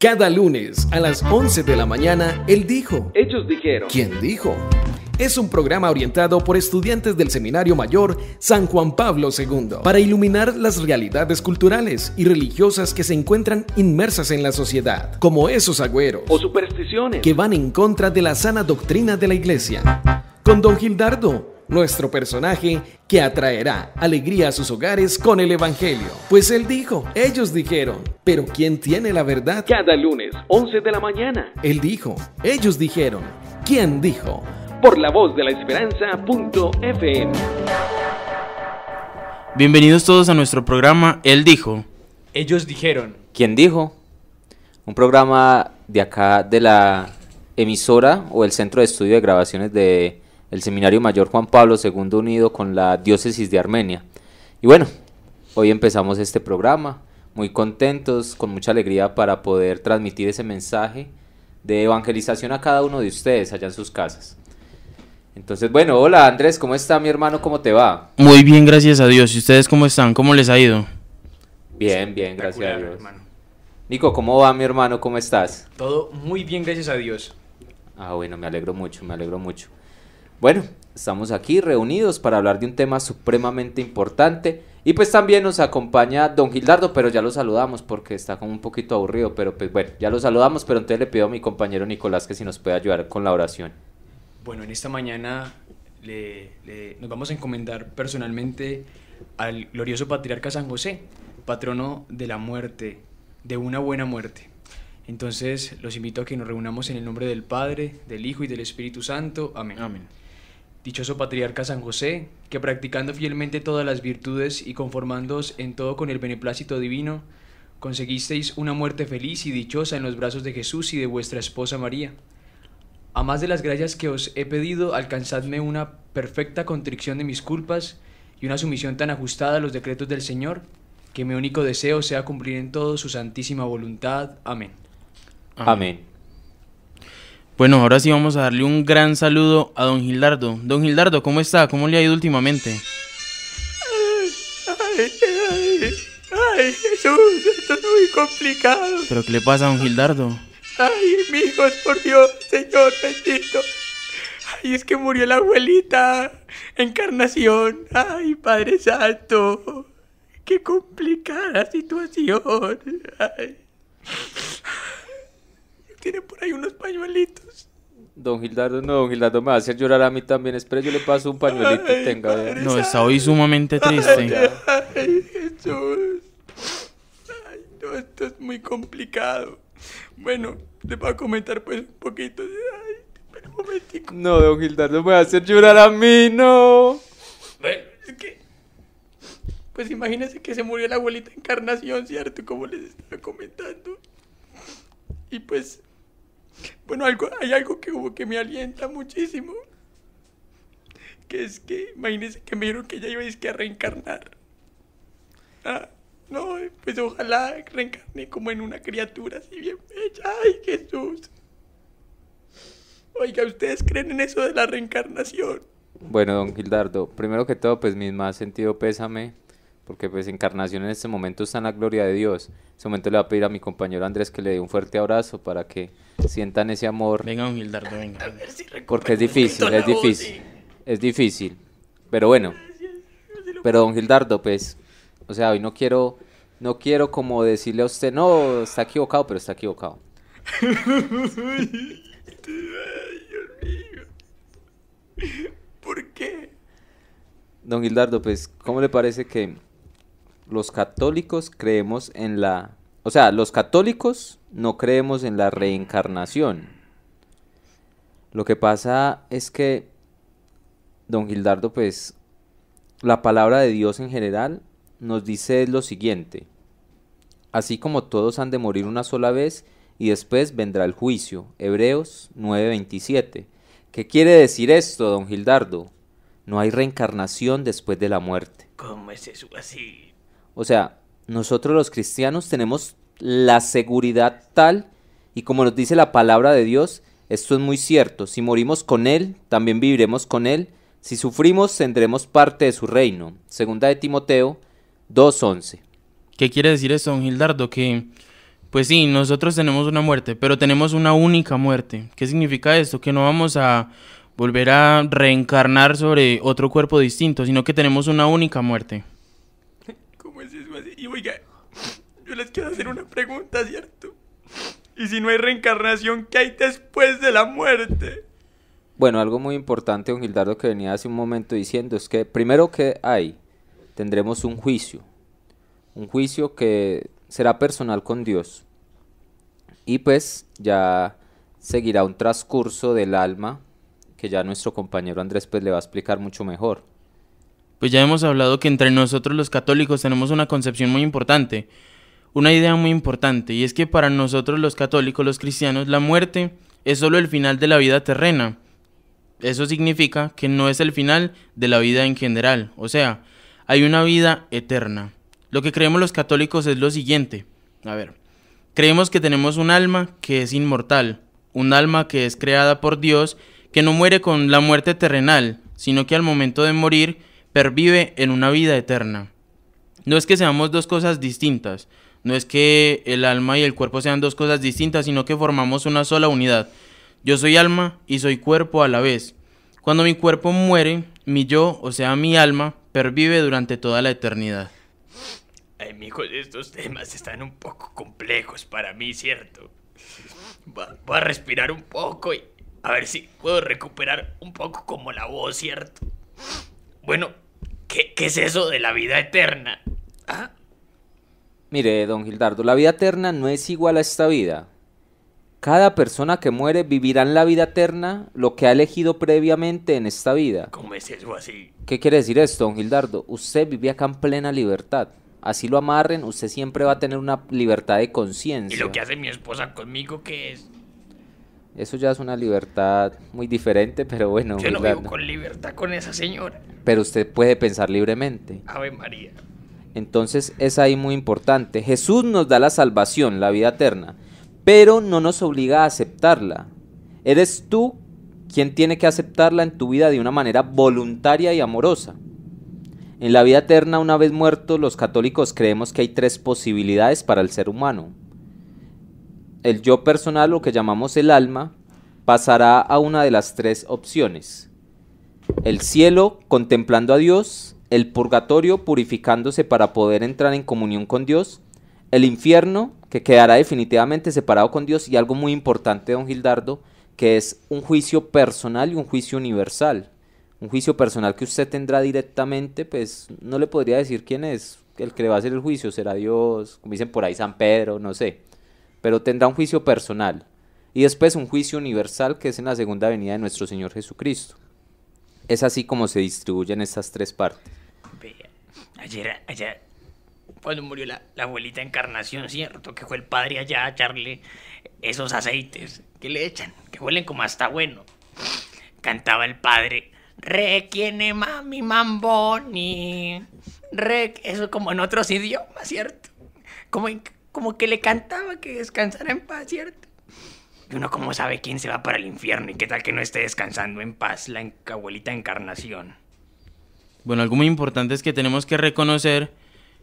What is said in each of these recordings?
Cada lunes a las 11 de la mañana, él dijo. Ellos dijeron. ¿Quién dijo? Es un programa orientado por estudiantes del Seminario Mayor San Juan Pablo II para iluminar las realidades culturales y religiosas que se encuentran inmersas en la sociedad, como esos agüeros o supersticiones que van en contra de la sana doctrina de la Iglesia. Con don Gildardo nuestro personaje que atraerá alegría a sus hogares con el Evangelio. Pues él dijo, ellos dijeron, pero ¿quién tiene la verdad? Cada lunes, 11 de la mañana. Él dijo, ellos dijeron, ¿quién dijo? Por la voz de la esperanza.fm. Bienvenidos todos a nuestro programa Él dijo. Ellos dijeron. ¿Quién dijo? Un programa de acá de la emisora o el centro de estudio de grabaciones de el Seminario Mayor Juan Pablo II unido con la Diócesis de Armenia. Y bueno, hoy empezamos este programa, muy contentos, con mucha alegría para poder transmitir ese mensaje de evangelización a cada uno de ustedes allá en sus casas. Entonces, bueno, hola Andrés, ¿cómo está mi hermano? ¿Cómo te va? Muy bien, gracias a Dios. ¿Y ustedes cómo están? ¿Cómo les ha ido? Bien, bien, gracias a Dios. Nico, ¿cómo va mi hermano? ¿Cómo estás? Todo muy bien, gracias a Dios. Ah, bueno, me alegro mucho, me alegro mucho. Bueno, estamos aquí reunidos para hablar de un tema supremamente importante. Y pues también nos acompaña don Gildardo, pero ya lo saludamos porque está como un poquito aburrido, pero pues bueno, ya lo saludamos, pero entonces le pido a mi compañero Nicolás que si nos puede ayudar con la oración. Bueno, en esta mañana le, nos vamos a encomendar personalmente al glorioso patriarca San José, patrono de la muerte, de una buena muerte. Entonces los invito a que nos reunamos en el nombre del Padre, del Hijo y del Espíritu Santo. Amén. Amén dichoso patriarca San José, que practicando fielmente todas las virtudes y conformándoos en todo con el beneplácito divino, conseguisteis una muerte feliz y dichosa en los brazos de Jesús y de vuestra esposa María. A más de las gracias que os he pedido, alcanzadme una perfecta contrición de mis culpas y una sumisión tan ajustada a los decretos del Señor, que mi único deseo sea cumplir en todo su santísima voluntad. Amén. Amén. Bueno, ahora sí vamos a darle un gran saludo a don Gildardo. Don Gildardo, ¿cómo está? ¿Cómo le ha ido últimamente? Ay, ay, ay, Jesús, esto es muy complicado. ¿Pero qué le pasa a don Gildardo? Ay, amigos, por Dios, Señor bendito. Ay, es que murió la abuelita. Encarnación. Ay, Padre Santo. Qué complicada situación. Ay tiene por ahí unos pañuelitos. Don Gildardo, no, don Gildardo me va a hacer llorar a mí también. Espera, yo le paso un pañuelito. tenga. no, está hoy sumamente triste. Ay, Jesús. Ay, no, esto es muy complicado. Bueno, le voy a comentar pues un poquito. Ay, espera un momentico. No, don Gildardo me va a hacer llorar a mí, no. Bueno, es que. Pues imagínense que se murió la abuelita Encarnación, ¿cierto? Como les estaba comentando. Y pues bueno, algo, hay algo que como que me alienta muchísimo. Que es que, imagínense que me dijeron que ya ibais a, a reencarnar. Ah, no, pues ojalá reencarne como en una criatura así bien bella. ¡Ay, Jesús! Oiga, ¿ustedes creen en eso de la reencarnación? Bueno, don Gildardo, primero que todo, pues mi más sentido pésame porque pues Encarnación en este momento está en la gloria de Dios. En este momento le voy a pedir a mi compañero Andrés que le dé un fuerte abrazo para que sientan ese amor. Venga, Gildardo, venga. porque es difícil, es difícil, es difícil. Pero bueno, pero don Gildardo, pues, o sea, hoy no quiero, no quiero como decirle a usted, no, está equivocado, pero está equivocado. Ay, Dios mío. ¿Por qué? Don Gildardo, pues, ¿cómo le parece que los católicos creemos en la... O sea, los católicos no creemos en la reencarnación. Lo que pasa es que, don Gildardo, pues, la palabra de Dios en general nos dice lo siguiente. Así como todos han de morir una sola vez y después vendrá el juicio. Hebreos 9:27. ¿Qué quiere decir esto, don Gildardo? No hay reencarnación después de la muerte. ¿Cómo es eso así? O sea, nosotros los cristianos tenemos la seguridad tal y como nos dice la palabra de Dios, esto es muy cierto. Si morimos con Él, también viviremos con Él. Si sufrimos, tendremos parte de su reino. Segunda de Timoteo 2.11. ¿Qué quiere decir eso, don Gildardo? Que, pues sí, nosotros tenemos una muerte, pero tenemos una única muerte. ¿Qué significa esto? Que no vamos a volver a reencarnar sobre otro cuerpo distinto, sino que tenemos una única muerte. Oiga, yo les quiero hacer una pregunta, ¿cierto? ¿Y si no hay reencarnación, qué hay después de la muerte? Bueno, algo muy importante, don Gildardo, que venía hace un momento diciendo, es que primero que hay, tendremos un juicio. Un juicio que será personal con Dios. Y pues ya seguirá un transcurso del alma que ya nuestro compañero Andrés pues le va a explicar mucho mejor pues ya hemos hablado que entre nosotros los católicos tenemos una concepción muy importante, una idea muy importante, y es que para nosotros los católicos, los cristianos, la muerte es solo el final de la vida terrena. Eso significa que no es el final de la vida en general, o sea, hay una vida eterna. Lo que creemos los católicos es lo siguiente, a ver, creemos que tenemos un alma que es inmortal, un alma que es creada por Dios, que no muere con la muerte terrenal, sino que al momento de morir pervive en una vida eterna. No es que seamos dos cosas distintas, no es que el alma y el cuerpo sean dos cosas distintas, sino que formamos una sola unidad. Yo soy alma y soy cuerpo a la vez. Cuando mi cuerpo muere, mi yo, o sea, mi alma, pervive durante toda la eternidad. Ay, mijo, estos temas están un poco complejos para mí, ¿cierto? Voy a respirar un poco y a ver si puedo recuperar un poco como la voz, ¿cierto? Bueno, ¿qué, es eso de la vida eterna? Ah. Mire, don Gildardo, la vida eterna no es igual a esta vida. Cada persona que muere vivirá en la vida eterna lo que ha elegido previamente en esta vida. ¿Cómo es eso así? ¿Qué quiere decir esto, don Gildardo? Usted vive acá en plena libertad. Así lo amarren, usted siempre va a tener una libertad de conciencia. ¿Y lo que hace mi esposa conmigo qué es? Eso ya es una libertad muy diferente, pero bueno. Yo no vivo con libertad con esa señora. Pero usted puede pensar libremente. Ave María. Entonces es ahí muy importante. Jesús nos da la salvación, la vida eterna, pero no nos obliga a aceptarla. Eres tú quien tiene que aceptarla en tu vida de una manera voluntaria y amorosa. En la vida eterna, una vez muertos, los católicos creemos que hay tres posibilidades para el ser humano el yo personal, lo que llamamos el alma, pasará a una de las tres opciones. El cielo contemplando a Dios, el purgatorio purificándose para poder entrar en comunión con Dios, el infierno que quedará definitivamente separado con Dios y algo muy importante, don Gildardo, que es un juicio personal y un juicio universal. Un juicio personal que usted tendrá directamente, pues no le podría decir quién es el que le va a hacer el juicio, será Dios, como dicen por ahí San Pedro, no sé pero tendrá un juicio personal y después un juicio universal que es en la segunda venida de nuestro Señor Jesucristo. Es así como se distribuyen estas tres partes. Ayer, ayer cuando murió la, abuelita Encarnación, ¿cierto? Que fue el padre allá a echarle esos aceites que le echan, que huelen como hasta bueno. Cantaba el padre, requiene mami mamboni. Re... Eso como en otros idiomas, ¿cierto? Como en, como que le cantaba que descansara en paz, ¿cierto? Y uno como sabe quién se va para el infierno y qué tal que no esté descansando en paz la abuelita encarnación. Bueno, algo muy importante es que tenemos que reconocer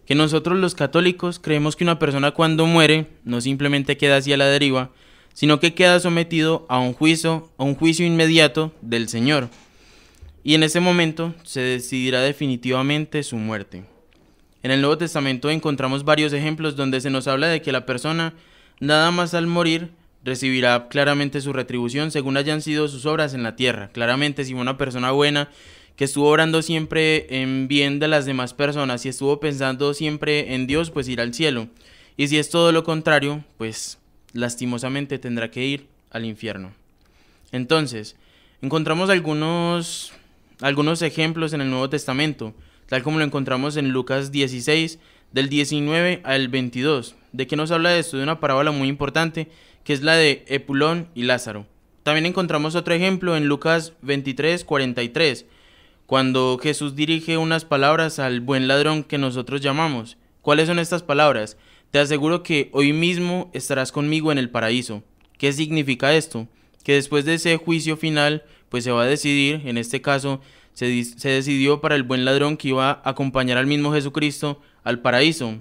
que nosotros los católicos creemos que una persona cuando muere no simplemente queda así a la deriva, sino que queda sometido a un juicio, a un juicio inmediato del Señor. Y en ese momento se decidirá definitivamente su muerte. En el Nuevo Testamento encontramos varios ejemplos donde se nos habla de que la persona, nada más al morir, recibirá claramente su retribución según hayan sido sus obras en la tierra. Claramente, si una persona buena que estuvo orando siempre en bien de las demás personas y estuvo pensando siempre en Dios, pues irá al cielo. Y si es todo lo contrario, pues lastimosamente tendrá que ir al infierno. Entonces, encontramos algunos, algunos ejemplos en el Nuevo Testamento tal como lo encontramos en Lucas 16, del 19 al 22. ¿De qué nos habla de esto? De una parábola muy importante, que es la de Epulón y Lázaro. También encontramos otro ejemplo en Lucas 23, 43, cuando Jesús dirige unas palabras al buen ladrón que nosotros llamamos. ¿Cuáles son estas palabras? Te aseguro que hoy mismo estarás conmigo en el paraíso. ¿Qué significa esto? Que después de ese juicio final, pues se va a decidir, en este caso, se, decidió para el buen ladrón que iba a acompañar al mismo Jesucristo al paraíso.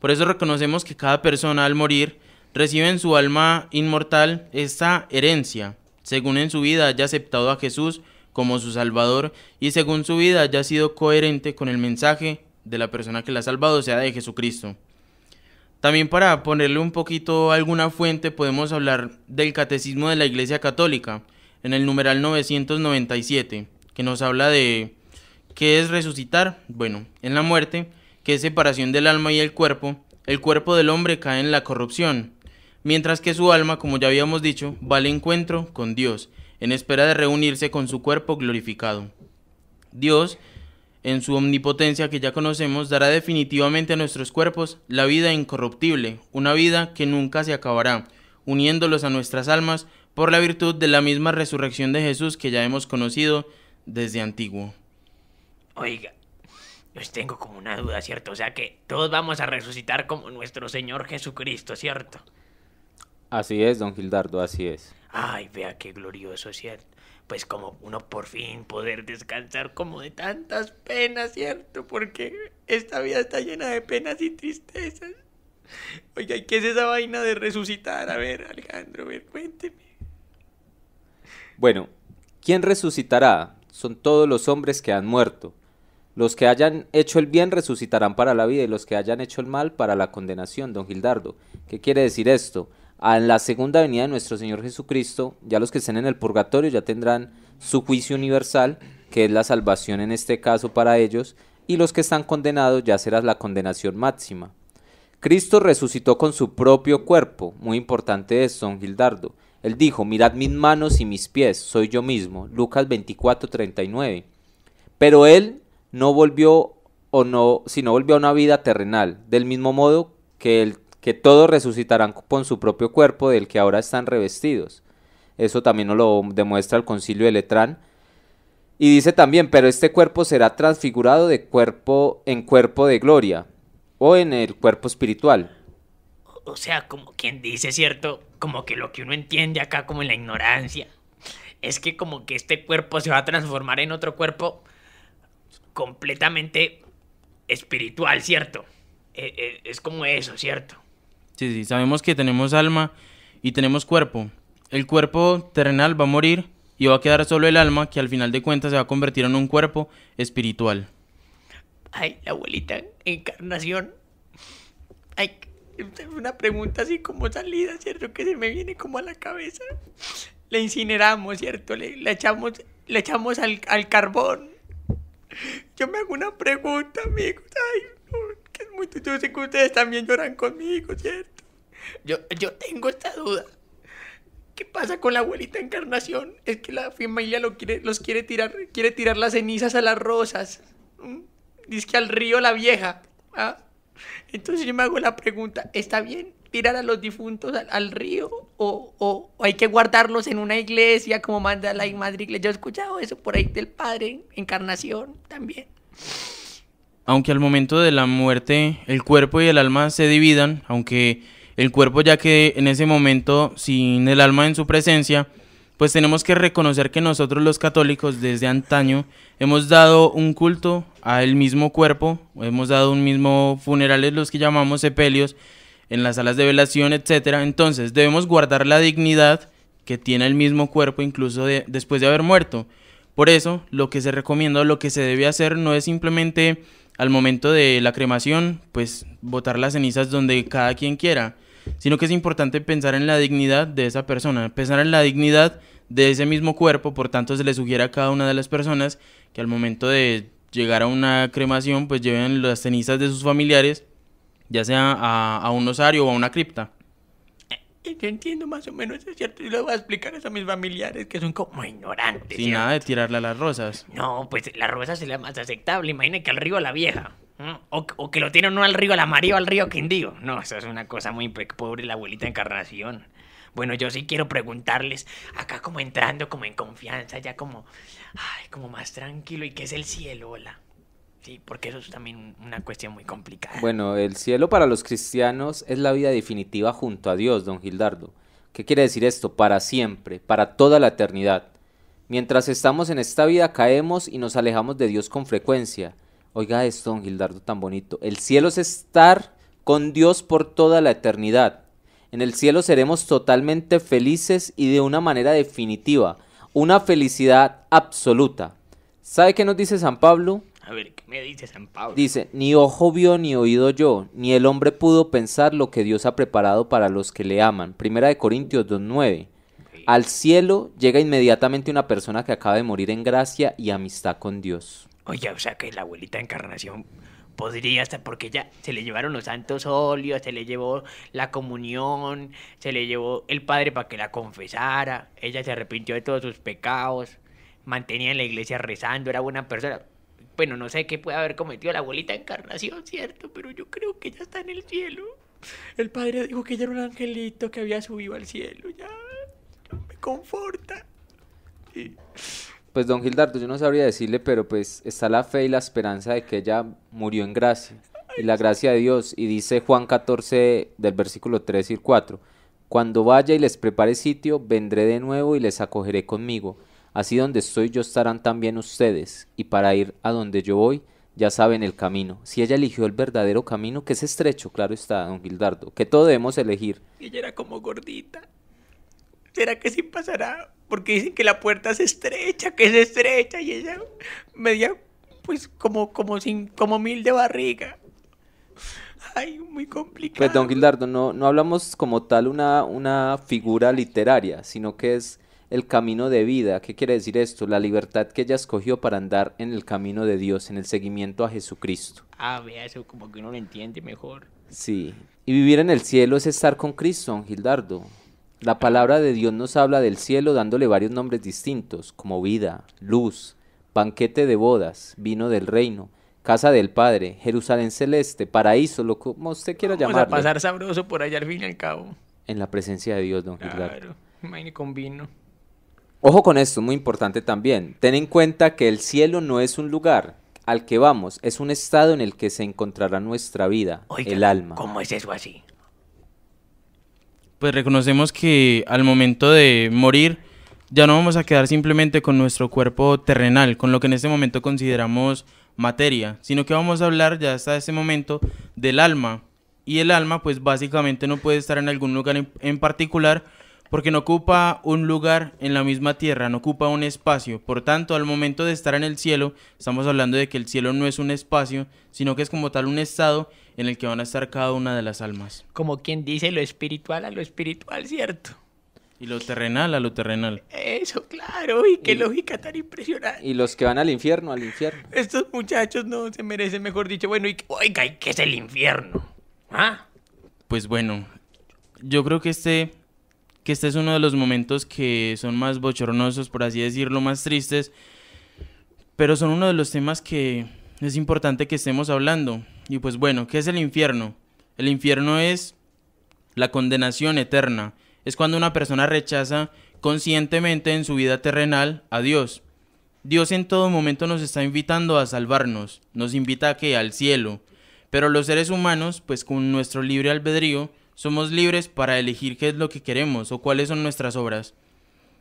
Por eso reconocemos que cada persona al morir recibe en su alma inmortal esta herencia, según en su vida haya aceptado a Jesús como su Salvador y según su vida haya sido coherente con el mensaje de la persona que la ha salvado, sea, de Jesucristo. También para ponerle un poquito alguna fuente podemos hablar del Catecismo de la Iglesia Católica, en el numeral 997 que nos habla de qué es resucitar. Bueno, en la muerte, que es separación del alma y el cuerpo, el cuerpo del hombre cae en la corrupción, mientras que su alma, como ya habíamos dicho, va al encuentro con Dios, en espera de reunirse con su cuerpo glorificado. Dios, en su omnipotencia que ya conocemos, dará definitivamente a nuestros cuerpos la vida incorruptible, una vida que nunca se acabará, uniéndolos a nuestras almas por la virtud de la misma resurrección de Jesús que ya hemos conocido, desde antiguo. Oiga, pues tengo como una duda, ¿cierto? O sea que todos vamos a resucitar como nuestro Señor Jesucristo, ¿cierto? Así es, don Gildardo, así es. Ay, vea qué glorioso, ¿cierto? Pues como uno por fin poder descansar como de tantas penas, ¿cierto? Porque esta vida está llena de penas y tristezas. Oiga, qué es esa vaina de resucitar? A ver, Alejandro, ver, cuénteme. Bueno, ¿quién resucitará? son todos los hombres que han muerto. Los que hayan hecho el bien resucitarán para la vida y los que hayan hecho el mal para la condenación, don Gildardo. ¿Qué quiere decir esto? Ah, en la segunda venida de nuestro Señor Jesucristo, ya los que estén en el purgatorio ya tendrán su juicio universal, que es la salvación en este caso para ellos, y los que están condenados ya será la condenación máxima. Cristo resucitó con su propio cuerpo, muy importante es don Gildardo. Él dijo, mirad mis manos y mis pies, soy yo mismo. Lucas 24, 39. Pero él no volvió o no, sino volvió a una vida terrenal, del mismo modo que, el, que todos resucitarán con su propio cuerpo del que ahora están revestidos. Eso también nos lo demuestra el concilio de Letrán. Y dice también, pero este cuerpo será transfigurado de cuerpo en cuerpo de gloria o en el cuerpo espiritual. O sea, como quien dice, ¿cierto? como que lo que uno entiende acá como en la ignorancia es que como que este cuerpo se va a transformar en otro cuerpo completamente espiritual, ¿cierto? E, e, es, como eso, ¿cierto? Sí, sí, sabemos que tenemos alma y tenemos cuerpo. El cuerpo terrenal va a morir y va a quedar solo el alma que al final de cuentas se va a convertir en un cuerpo espiritual. Ay, la abuelita, encarnación. Ay, una pregunta así como salida, ¿cierto? Que se me viene como a la cabeza. La incineramos, ¿cierto? Le, echamos, le echamos al, carbón. Yo me hago una pregunta, amigos. Ay, que es muy que ustedes también lloran conmigo, ¿cierto? Yo, yo tengo esta duda. ¿Qué pasa con la abuelita encarnación? Es que la familia lo quiere, los quiere tirar, quiere tirar las cenizas a las rosas. Dice que al río la vieja. ¿Ah? Entonces yo me hago la pregunta, ¿está bien tirar a los difuntos al, río o, o, hay que guardarlos en una iglesia como manda la Madre Iglesia? Yo he escuchado eso por ahí del Padre, Encarnación también. Aunque al momento de la muerte el cuerpo y el alma se dividan, aunque el cuerpo ya quede en ese momento sin el alma en su presencia, pues tenemos que reconocer que nosotros los católicos desde antaño hemos dado un culto al mismo cuerpo, hemos dado un mismo funerales, los que llamamos sepelios, en las salas de velación, etc. Entonces debemos guardar la dignidad que tiene el mismo cuerpo incluso después de haber muerto. Por eso, lo que se recomienda, lo que se debe hacer no es simplemente al momento de la cremación, pues botar las cenizas donde cada quien quiera, sino que es importante pensar en la dignidad de esa persona, pensar en la dignidad de ese mismo cuerpo, por tanto se le sugiere a cada una de las personas que al momento de llegar a una cremación pues lleven las cenizas de sus familiares, ya sea a, un osario o a una cripta. Eh, yo entiendo más o menos, es cierto. Y lo voy a explicar eso a mis familiares que son como ignorantes. Sin nada de tirarle a las rosas. No, pues la rosas es la más aceptable. imagínate que al río a la vieja. ¿Mm? O, que lo tienen uno al río amarillo al río Quindío. No, eso es una cosa muy pobre la abuelita Encarnación. Bueno, yo sí quiero preguntarles, acá como entrando, como en confianza, ya como, ay, como más tranquilo, ¿y qué es el cielo, hola? Sí, porque eso es también una cuestión muy complicada. Bueno, el cielo para los cristianos es la vida definitiva junto a Dios, don Gildardo. ¿Qué quiere decir esto? Para siempre, para toda la eternidad. Mientras estamos en esta vida caemos y nos alejamos de Dios con frecuencia Oiga esto, don Gildardo, tan bonito. El cielo es estar con Dios por toda la eternidad. En el cielo seremos totalmente felices y de una manera definitiva, una felicidad absoluta. ¿Sabe qué nos dice San Pablo? A ver, ¿qué me dice San Pablo? Dice, ni ojo vio ni oído yo, ni el hombre pudo pensar lo que Dios ha preparado para los que le aman. Primera de Corintios 2.9. Al cielo llega inmediatamente una persona que acaba de morir en gracia y amistad con Dios. Oye, o sea que la abuelita Encarnación podría estar, porque ya se le llevaron los santos óleos, se le llevó la comunión, se le llevó el padre para que la confesara, ella se arrepintió de todos sus pecados, mantenía en la iglesia rezando, era buena persona. Bueno, no sé qué puede haber cometido la abuelita Encarnación, ¿cierto? Pero yo creo que ella está en el cielo. El padre dijo que ella era un angelito que había subido al cielo, ya. Me conforta. Sí. Pues don Gildardo, yo no sabría decirle, pero pues está la fe y la esperanza de que ella murió en gracia y la gracia de Dios. Y dice Juan 14 del versículo 3 y 4, cuando vaya y les prepare sitio, vendré de nuevo y les acogeré conmigo. Así donde estoy yo estarán también ustedes, y para ir a donde yo voy, ya saben el camino. Si ella eligió el verdadero camino, que es estrecho, claro está, don Gildardo, que todo debemos elegir. Ella era como gordita. ¿será que sí pasará? Porque dicen que la puerta se estrecha, que se estrecha y ella media, pues como, como, sin, como mil de barriga. Ay, muy complicado. Pues, don Gildardo, no, no hablamos como tal una, una figura literaria, sino que es el camino de vida. ¿Qué quiere decir esto? La libertad que ella escogió para andar en el camino de Dios, en el seguimiento a Jesucristo. Ah, vea, eso como que uno lo entiende mejor. Sí. Y vivir en el cielo es estar con Cristo, don Gildardo. La palabra de Dios nos habla del cielo dándole varios nombres distintos, como vida, luz, banquete de bodas, vino del reino, casa del Padre, Jerusalén celeste, paraíso, lo como usted quiera llamar. llamarlo. Vamos a pasar sabroso por allá al fin y al cabo. En la presencia de Dios, don Claro, con vino. Ojo con esto, muy importante también. Ten en cuenta que el cielo no es un lugar al que vamos, es un estado en el que se encontrará nuestra vida, el alma. ¿Cómo es eso así? pues reconocemos que al momento de morir ya no vamos a quedar simplemente con nuestro cuerpo terrenal, con lo que en este momento consideramos materia, sino que vamos a hablar ya hasta ese momento del alma. Y el alma pues básicamente no puede estar en algún lugar en particular, porque no ocupa un lugar en la misma tierra, no ocupa un espacio. Por tanto, al momento de estar en el cielo, estamos hablando de que el cielo no es un espacio, sino que es como tal un estado en el que van a estar cada una de las almas. Como quien dice lo espiritual a lo espiritual, ¿cierto? Y lo terrenal a lo terrenal. Eso, claro, y qué lógica tan impresionante. Y los que van al infierno, al infierno. Estos muchachos no se merecen, mejor dicho, bueno, y, oiga, ¿y qué es el infierno? ¿Ah? Pues bueno, yo creo que este que este es uno de los momentos que son más bochornosos, por así decirlo, más tristes, pero son uno de los temas que es importante que estemos hablando. Y pues bueno, ¿qué es el infierno? El infierno es la condenación eterna. Es cuando una persona rechaza conscientemente en su vida terrenal a Dios. Dios en todo momento nos está invitando a salvarnos, nos invita a que al cielo. Pero los seres humanos, pues con nuestro libre albedrío, somos libres para elegir qué es lo que queremos o cuáles son nuestras obras.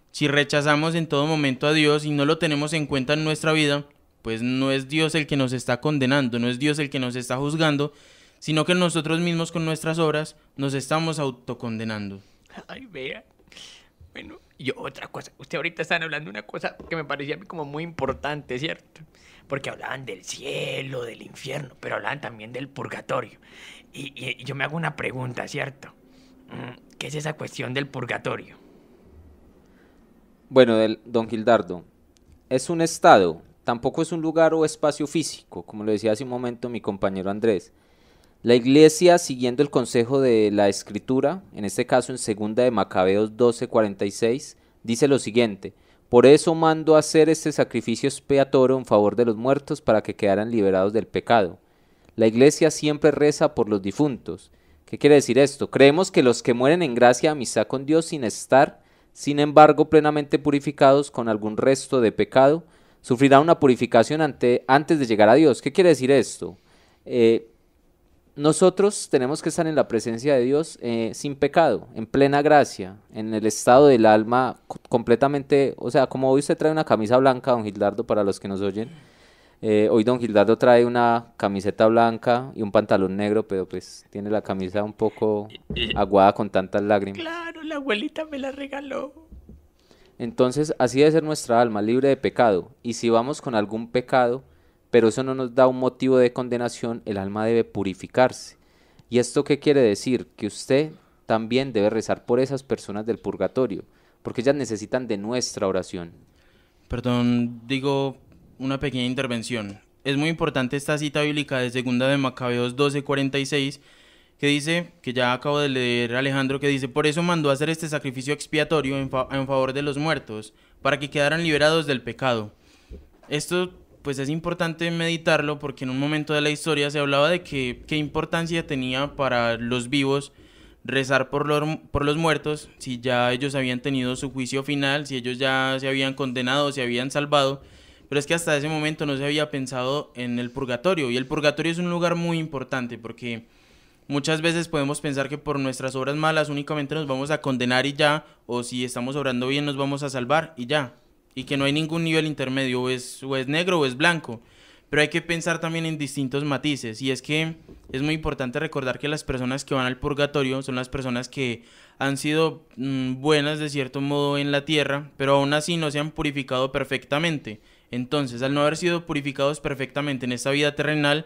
Si rechazamos en todo momento a Dios y no lo tenemos en cuenta en nuestra vida, pues no es Dios el que nos está condenando, no es Dios el que nos está juzgando, sino que nosotros mismos con nuestras obras nos estamos autocondenando. Ay, vea. Bueno, y otra cosa, usted ahorita están hablando de una cosa que me parecía a mí como muy importante, ¿cierto? Porque hablaban del cielo, del infierno, pero hablan también del purgatorio. Y, yo me hago una pregunta, ¿cierto? Mm, ¿Qué es esa cuestión del purgatorio? Bueno, don Gildardo, es un estado, tampoco es un lugar o espacio físico, como lo decía hace un momento mi compañero Andrés. La iglesia, siguiendo el consejo de la escritura, en este caso en segunda de Macabeos 12:46, dice lo siguiente: Por eso mando hacer este sacrificio expiatorio en favor de los muertos para que quedaran liberados del pecado la iglesia siempre reza por los difuntos. ¿Qué quiere decir esto? Creemos que los que mueren en gracia amistad con Dios sin estar, sin embargo, plenamente purificados con algún resto de pecado, sufrirán una purificación ante, antes de llegar a Dios. ¿Qué quiere decir esto? Eh, nosotros tenemos que estar en la presencia de Dios eh, sin pecado, en plena gracia, en el estado del alma completamente, o sea, como hoy usted trae una camisa blanca, don Gildardo, para los que nos oyen eh, hoy Don Gildardo trae una camiseta blanca y un pantalón negro, pero pues tiene la camisa un poco aguada con tantas lágrimas. Claro, la abuelita me la regaló. Entonces, así debe ser nuestra alma, libre de pecado. Y si vamos con algún pecado, pero eso no nos da un motivo de condenación, el alma debe purificarse. ¿Y esto qué quiere decir? Que usted también debe rezar por esas personas del purgatorio, porque ellas necesitan de nuestra oración. Perdón, digo, una pequeña intervención. Es muy importante esta cita bíblica de segunda de Macabeos 12:46 que dice, que ya acabo de leer Alejandro, que dice, por eso mandó hacer este sacrificio expiatorio en, favor de los muertos, para que quedaran liberados del pecado. Esto pues es importante meditarlo porque en un momento de la historia se hablaba de qué importancia tenía para los vivos rezar por, por los muertos, si ya ellos habían tenido su juicio final, si ellos ya se habían condenado, se habían salvado pero es que hasta ese momento no se había pensado en el purgatorio. Y el purgatorio es un lugar muy importante porque muchas veces podemos pensar que por nuestras obras malas únicamente nos vamos a condenar y ya, o si estamos obrando bien nos vamos a salvar y ya, y que no hay ningún nivel intermedio, o es, o es negro o es blanco. Pero hay que pensar también en distintos matices, y es que es muy importante recordar que las personas que van al purgatorio son las personas que han sido mm, buenas de cierto modo en la tierra, pero aún así no se han purificado perfectamente entonces, al no haber sido purificados perfectamente en esta vida terrenal,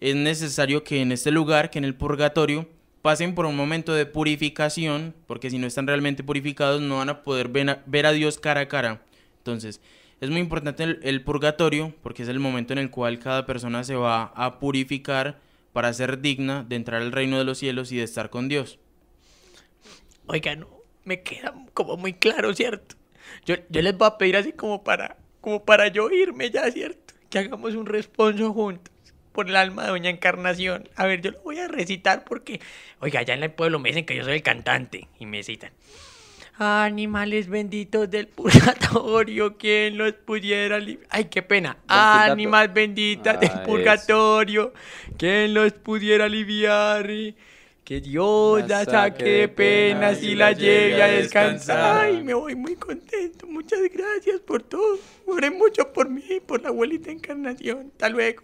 es necesario que en este lugar, que en el purgatorio, pasen por un momento de purificación, porque si no están realmente purificados no van a poder ver a, Dios cara a cara. Entonces, es muy importante el, purgatorio, porque es el momento en el cual cada persona se va a purificar para ser digna de entrar al reino de los cielos y de estar con Dios. Oigan, me queda como muy claro, ¿cierto? Yo, yo les voy a pedir así como para como para yo irme ya, ¿cierto? Que hagamos un responso juntos por el alma de Doña Encarnación. A ver, yo lo voy a recitar porque, oiga, allá en el pueblo me dicen que yo soy el cantante y me citan. Animales benditos del purgatorio, quien los pudiera Ay, qué pena. Animales benditas del ah, purgatorio, quien los pudiera aliviar. Que Dios la saque de penas y la lleve a descansar. Ay, me voy muy contento. Muchas gracias por todo. Oré mucho por mí y por la abuelita Encarnación. Hasta luego.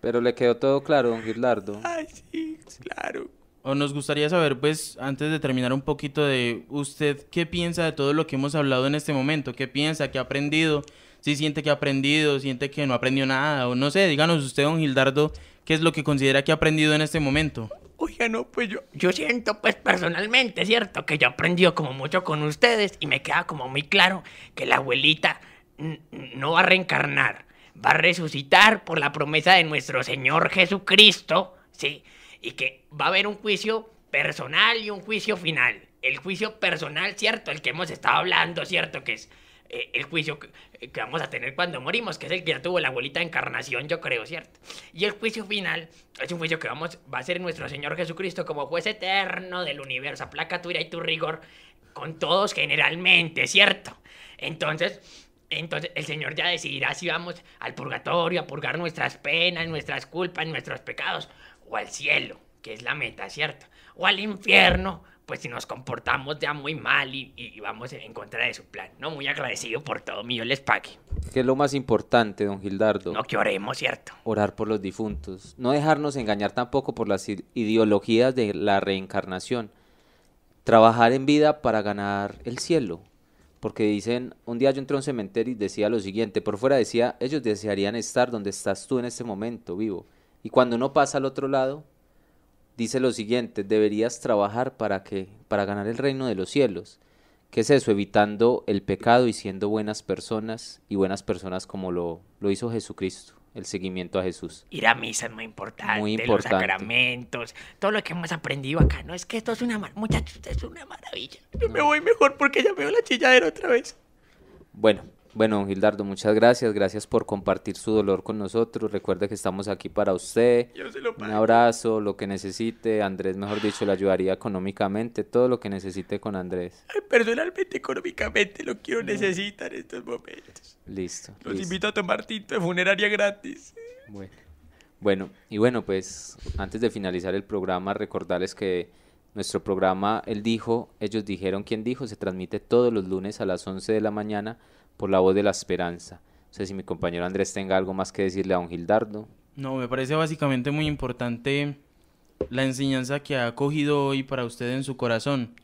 Pero le quedó todo claro, don Gildardo. Ay, sí, claro. O nos gustaría saber, pues, antes de terminar un poquito de usted, ¿qué piensa de todo lo que hemos hablado en este momento? ¿Qué piensa? ¿Qué ha aprendido? Si siente que ha aprendido, siente que no ha aprendido nada, o no sé, díganos usted, don Gildardo, ¿qué es lo que considera que ha aprendido en este momento? no, pues yo, siento, pues personalmente, ¿cierto? Que yo aprendido como mucho con ustedes y me queda como muy claro que la abuelita no va a reencarnar, va a resucitar por la promesa de nuestro Señor Jesucristo, ¿sí? Y que va a haber un juicio personal y un juicio final. El juicio personal, ¿cierto? El que hemos estado hablando, ¿cierto? Que es eh, el juicio eh, que, vamos a tener cuando morimos, que es el que ya tuvo la abuelita de encarnación, yo creo, ¿cierto? Y el juicio final es un juicio que vamos, va a ser nuestro Señor Jesucristo como juez eterno del universo, aplaca tu ira y tu rigor con todos generalmente, ¿cierto? Entonces, entonces el Señor ya decidirá si vamos al purgatorio a purgar nuestras penas, nuestras culpas, nuestros pecados, o al cielo, que es la meta, ¿cierto? O al infierno, pues si nos comportamos ya muy mal y, vamos en contra de su plan, ¿no? Muy agradecido por todo, mío les pague. ¿Qué es lo más importante, don Gildardo? No, que oremos, ¿cierto? Orar por los difuntos. No dejarnos engañar tampoco por las ideologías de la reencarnación. Trabajar en vida para ganar el cielo. Porque dicen, un día yo entré a un cementerio y decía lo siguiente, por fuera decía, ellos desearían estar donde estás tú en este momento, vivo. Y cuando uno pasa al otro lado, dice lo siguiente, deberías trabajar para que para ganar el reino de los cielos. ¿Qué es eso? Evitando el pecado y siendo buenas personas y buenas personas como lo, hizo Jesucristo, el seguimiento a Jesús. Ir a misa es muy importante, los sacramentos, todo lo que hemos aprendido acá. No es que esto es una, muchachos, es una maravilla. Yo me voy mejor porque ya veo la chilladera otra vez. Bueno, bueno, Gildardo, muchas gracias. Gracias por compartir su dolor con nosotros. Recuerde que estamos aquí para usted. Un abrazo, lo que necesite. Andrés, mejor dicho, le ayudaría económicamente. Todo lo que necesite con Andrés. Ay, personalmente, económicamente, lo quiero mm. necesitar en estos momentos. Listo. Los invito a tomar tinto de funeraria gratis. Bueno. Bueno, y bueno, pues antes de finalizar el programa, recordarles que nuestro programa, él dijo, ellos dijeron quién dijo, se transmite todos los lunes a las 11 de la mañana por la voz de la esperanza. No sé si mi compañero Andrés tenga algo más que decirle a don Gildardo. No, me parece básicamente muy importante la enseñanza que ha acogido hoy para usted en su corazón.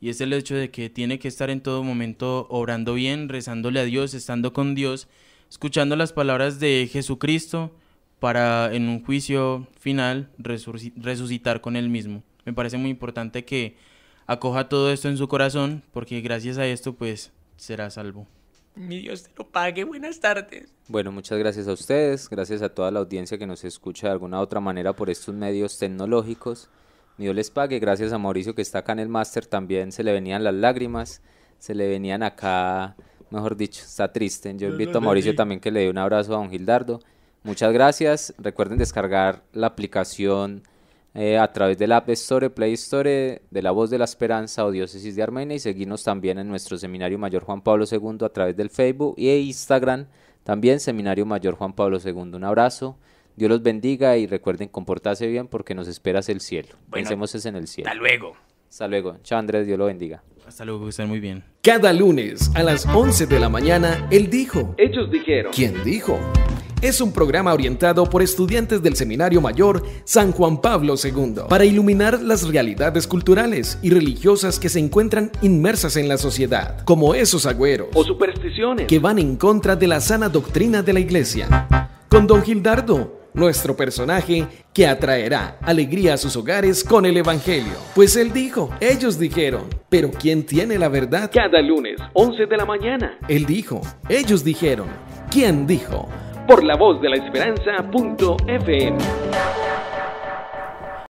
Y es el hecho de que tiene que estar en todo momento obrando bien, rezándole a Dios, estando con Dios, escuchando las palabras de Jesucristo para en un juicio final resucitar con Él mismo. Me parece muy importante que acoja todo esto en su corazón porque gracias a esto pues será salvo. Mi Dios te lo pague. Buenas tardes. Bueno, muchas gracias a ustedes, gracias a toda la audiencia que nos escucha de alguna u otra manera por estos medios tecnológicos. Mi Dios les pague. Gracias a Mauricio que está acá en el máster también. Se le venían las lágrimas, se le venían acá, mejor dicho, está triste. Yo invito a Mauricio también que le dé un abrazo a don Gildardo. Muchas gracias. Recuerden descargar la aplicación eh, a través de la App Store, Play Store, de la Voz de la Esperanza o Diócesis de Armenia y seguirnos también en nuestro Seminario Mayor Juan Pablo II a través del Facebook e Instagram, también Seminario Mayor Juan Pablo II. Un abrazo. Dios los bendiga y recuerden comportarse bien porque nos esperas el cielo. Pensemos en el cielo. Hasta luego. Hasta luego. Chao Andrés, Dios lo bendiga. Hasta luego, que estén muy bien. Cada lunes a las 11 de la mañana, él dijo. Ellos dijeron. ¿Quién dijo? es un programa orientado por estudiantes del Seminario Mayor San Juan Pablo II para iluminar las realidades culturales y religiosas que se encuentran inmersas en la sociedad, como esos agüeros o supersticiones que van en contra de la sana doctrina de la Iglesia. Con Don Gildardo, nuestro personaje que atraerá alegría a sus hogares con el Evangelio. Pues él dijo, ellos dijeron, pero ¿quién tiene la verdad? Cada lunes, 11 de la mañana. Él dijo, ellos dijeron, ¿quién dijo? por la voz de la esperanza.fm.